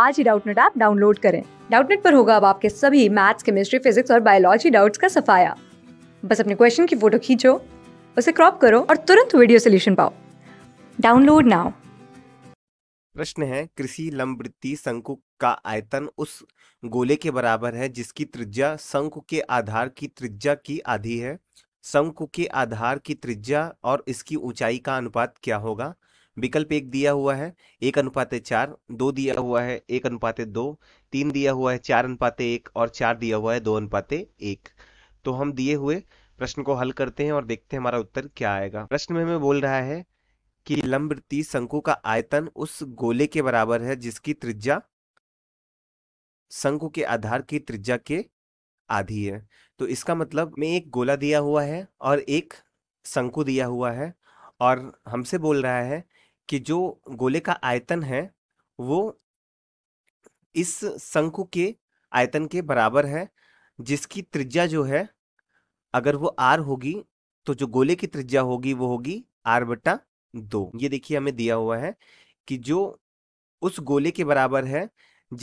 आज ही Doubtnut app download करें डाउटनेट पर होगा अब आपके सभी मैथ्स केमिस्ट्री फिजिक्स और बायोलॉजी डाउट्स का सफाया बस अपने क्वेश्चन की फोटो खींचो उसे क्रॉप करो और तुरंत वीडियो सोल्यूशन पाओ डाउनलोड नाउ प्रश्न है कृषि लंबवृत्ति शंकु का आयतन उस गोले के बराबर है जिसकी त्रिज्या शंकु के आधार की त्रिज्या की आधी है शंकु के आधार की त्रिज्या और इसकी ऊंचाई का अनुपात क्या होगा विकल्प एक दिया हुआ है एक अनुपात चार दो दिया हुआ है एक अनुपात दो तीन दिया हुआ है चार अनुपात एक और चार दिया हुआ है दो अनुपात एक तो हम दिए हुए प्रश्न को हल करते हैं और देखते हैं हमारा उत्तर क्या आएगा प्रश्न में हमें बोल रहा है कि तीस शंकु का आयतन उस गोले के बराबर है जिसकी त्रिज्या शंकु के आधार की त्रिज्या के आधी है तो इसका मतलब में एक गोला दिया हुआ है और एक शंकु दिया हुआ है और हमसे बोल रहा है कि जो गोले का आयतन है वो इस शंकु के आयतन के बराबर है जिसकी त्रिज्या जो है अगर वो आर होगी तो जो गोले की त्रिज्या होगी वो होगी आर बटा दो ये देखिए हमें दिया हुआ है कि जो उस गोले के बराबर है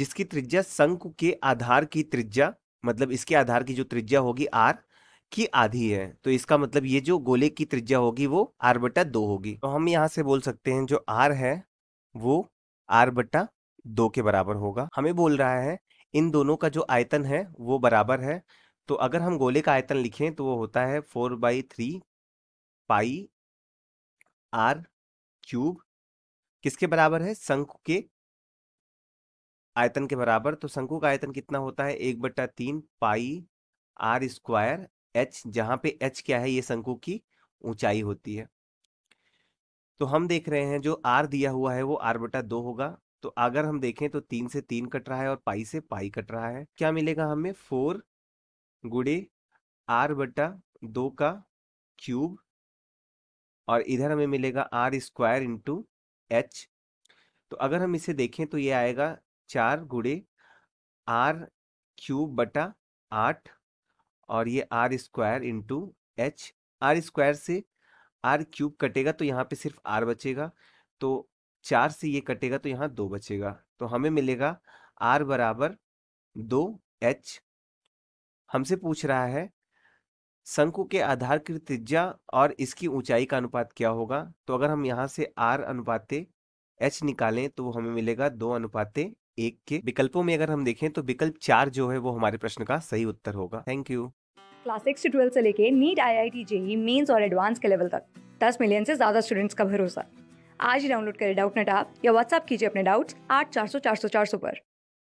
जिसकी त्रिज्या शंकु के आधार की त्रिज्या मतलब इसके आधार की जो त्रिज्या होगी आर की आधी है तो इसका मतलब ये जो गोले की त्रिज्या होगी वो आर बटा दो होगी तो हम यहाँ से बोल सकते हैं जो आर है वो आर बटा दो के बराबर होगा हमें बोल रहा है इन दोनों का जो आयतन है वो बराबर है तो अगर हम गोले का आयतन लिखें तो वो होता है four by three pi r cube किसके बराबर है शंकु के आयतन के बराबर तो शंकु का आयतन कितना होता है एक बट्टा तीन पाई आर स्क्वायर एच जहाँ पे एच क्या है ये शंकु की ऊंचाई होती है तो हम देख रहे हैं जो आर दिया हुआ है वो आर बटा दो होगा तो अगर हम देखें तो तीन से तीन कट रहा है और पाई से पाई कट रहा है क्या मिलेगा हमें फोर गुड़े आर बटा दो का क्यूब और इधर हमें मिलेगा आर स्क्वायर इंटू एच तो अगर हम इसे देखें तो ये आएगा चार गुड़े आर क्यूब बटा आठ और ये r square into h r square से आर क्यूब कटेगा तो यहाँ पे सिर्फ आर बचेगा तो चार से ये कटेगा तो यहाँ दो बचेगा तो हमें मिलेगा आर बराबर दो एच हमसे पूछ रहा है शंकु के आधार की त्रिज्या और इसकी ऊंचाई का अनुपात क्या होगा तो अगर हम यहाँ से आर अनुपाते एच निकालें तो वो हमें मिलेगा दो अनुपाते एक के विकल्पों में अगर हम देखें तो विकल्प चार जो है वो हमारे प्रश्न का सही उत्तर होगा थैंक यू क्लास सिक्स से ट्वेल्थ से लेके NEET I I T JEE mains और एडवांस के लेवल तक दस मिलियन से ज्यादा स्टूडेंट्स का भरोसा आज ही डाउनलोड करें डाउट नेट आप या व्हाट्सअप कीजिए अपने डाउट्स आठ चार सौ चार सौ चार सौ पर